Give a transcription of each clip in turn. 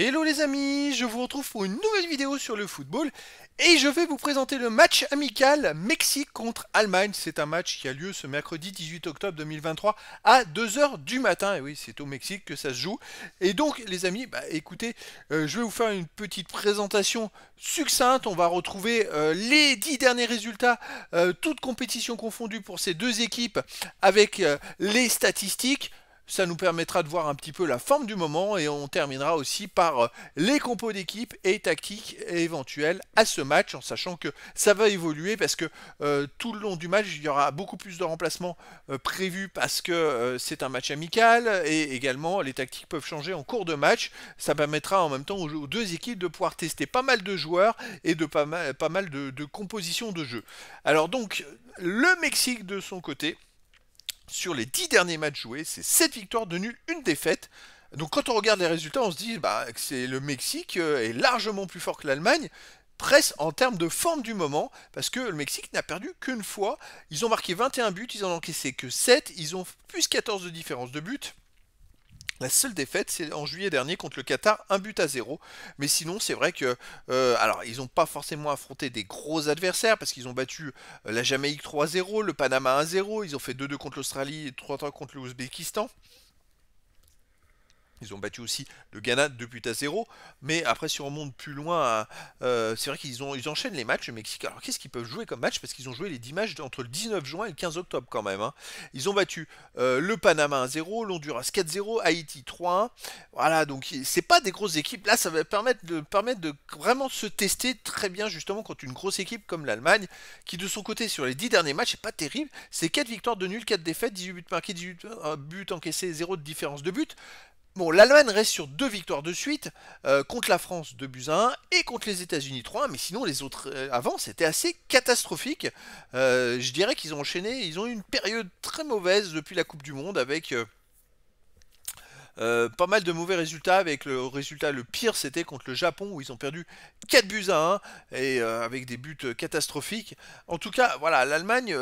Hello les amis, je vous retrouve pour une nouvelle vidéo sur le football et je vais vous présenter le match amical Mexique contre Allemagne. C'est un match qui a lieu ce mercredi 18 octobre 2023 à 2h du matin. Et oui, c'est au Mexique que ça se joue. Et donc les amis, bah, écoutez, euh, je vais vous faire une petite présentation succincte. On va retrouver euh, les 10 derniers résultats, euh, toutes compétitions confondues pour ces deux équipes avec les statistiques ça nous permettra de voir un petit peu la forme du moment et on terminera aussi par euh, les compos d'équipe et tactiques éventuelles à ce match en sachant que ça va évoluer parce que euh, tout le long du match il y aura beaucoup plus de remplacements euh, prévus parce que c'est un match amical et également les tactiques peuvent changer en cours de match ça permettra en même temps aux, deux équipes de pouvoir tester pas mal de joueurs et de pas mal, de, de compositions de jeu alors donc le Mexique de son côté sur les 10 derniers matchs joués, c'est 7 victoires, de nul, une défaite. Donc quand on regarde les résultats, on se dit bah, que c'est le Mexique euh, est largement plus fort que l'Allemagne, presque en termes de forme du moment, parce que le Mexique n'a perdu qu'une fois. Ils ont marqué 21 buts, ils n'en ont encaissé que 7, ils ont plus 14 de différence de buts. La seule défaite, c'est en juillet dernier contre le Qatar, un but à zéro. Mais sinon, c'est vrai que, euh, alors, ils n'ont pas forcément affronté des gros adversaires parce qu'ils ont battu euh, la Jamaïque 3-0, le Panama 1-0, ils ont fait 2-2 contre l'Australie et 3-3 contre l'Ouzbékistan. Ils ont battu aussi le Ghana 2 buts à 0. Mais après, si on remonte plus loin, euh, c'est vrai qu'ils enchaînent les matchs, le Mexique. Alors qu'est-ce qu'ils peuvent jouer comme match Parce qu'ils ont joué les 10 matchs entre le 19 juin et le 15 octobre quand même. Hein. Ils ont battu euh, le Panama 1-0, l'Honduras 4-0, Haïti 3-1. Voilà, donc c'est pas des grosses équipes. Là, ça va permettre de, de vraiment se tester très bien justement contre une grosse équipe comme l'Allemagne, qui de son côté sur les 10 derniers matchs, c'est pas terrible. C'est 4 victoires de nul, 4 défaites, 18 buts marqués, 18 buts encaissés, 0 de différence de buts. Bon, l'Allemagne reste sur deux victoires de suite, euh, contre la France 2 buts à et contre les États-Unis 3, mais sinon les autres euh, avant c'était assez catastrophique. Euh, je dirais qu'ils ont enchaîné, ils ont eu une période très mauvaise depuis la Coupe du Monde avec euh, pas mal de mauvais résultats, avec le résultat le pire, c'était contre le Japon, où ils ont perdu 4 buts à 1, et euh, avec des buts euh, catastrophiques. En tout cas, voilà, l'Allemagne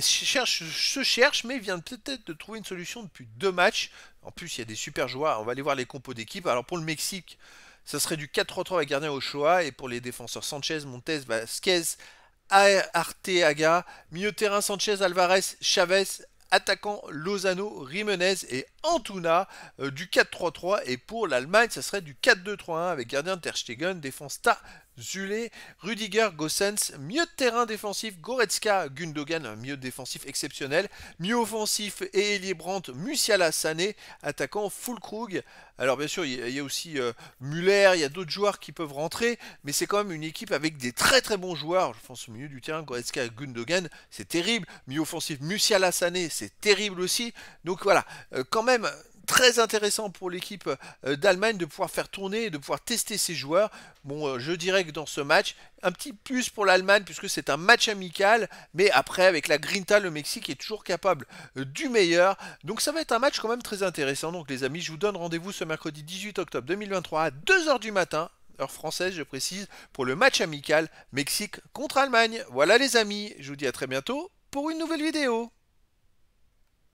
cherche, se cherche, mais vient peut-être de trouver une solution depuis deux matchs. En plus, il y a des super joueurs, on va aller voir les compos d'équipe. Alors pour le Mexique, ça serait du 4-3-3 avec gardien Ochoa, et pour les défenseurs Sanchez, Montez, Vasquez, Arteaga, milieu terrain Sanchez, Alvarez, Chavez, attaquant Lozano, Rimenez et Antuna euh, du 4-3-3. Et pour l'Allemagne, ça serait du 4-2-3-1 avec gardien Ter Stegen, défense Ta, Zulé, Rudiger, Gossens, mieux de terrain défensif, Goretzka, Gundogan, mieux défensif exceptionnel, mieux offensif et Elie Brandt, Musiala, Sané, attaquant Fulkrug, Alors bien sûr, il y, a aussi euh, Muller, il y a d'autres joueurs qui peuvent rentrer, mais c'est quand même une équipe avec des très très bons joueurs. Je pense au milieu du terrain, Goretzka, Gundogan, c'est terrible. Mieux offensif, Musiala, Sané, c'est terrible aussi. Donc voilà, euh, quand même, très intéressant pour l'équipe euh, d'Allemagne de pouvoir faire tourner et de pouvoir tester ses joueurs. Bon, euh, je dirais que dans ce match, un petit plus pour l'Allemagne puisque c'est un match amical, mais après avec la Grinta, le Mexique est toujours capable euh, du meilleur. Donc ça va être un match quand même très intéressant. Donc les amis, je vous donne rendez-vous ce mercredi 18 octobre 2023 à 2h du matin heure française je précise, pour le match amical Mexique contre Allemagne. Voilà les amis, je vous dis à très bientôt pour une nouvelle vidéo.